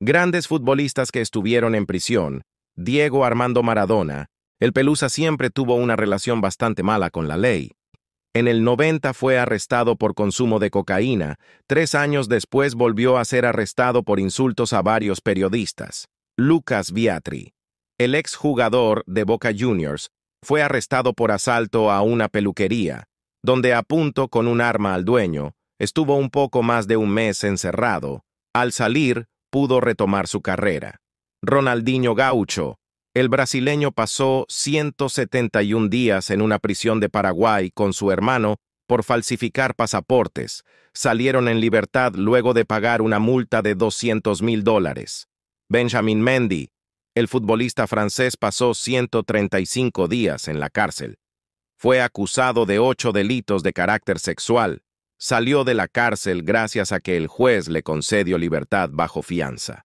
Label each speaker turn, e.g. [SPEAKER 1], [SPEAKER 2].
[SPEAKER 1] Grandes futbolistas que estuvieron en prisión, Diego Armando Maradona, el Pelusa siempre tuvo una relación bastante mala con la ley. En el 90 fue arrestado por consumo de cocaína, tres años después volvió a ser arrestado por insultos a varios periodistas. Lucas Viatri, el exjugador de Boca Juniors, fue arrestado por asalto a una peluquería, donde apuntó con un arma al dueño, estuvo un poco más de un mes encerrado. Al salir, pudo retomar su carrera. Ronaldinho Gaucho, el brasileño pasó 171 días en una prisión de Paraguay con su hermano por falsificar pasaportes. Salieron en libertad luego de pagar una multa de 200 mil dólares. Benjamin Mendy, el futbolista francés pasó 135 días en la cárcel. Fue acusado de ocho delitos de carácter sexual, salió de la cárcel gracias a que el juez le concedió libertad bajo fianza.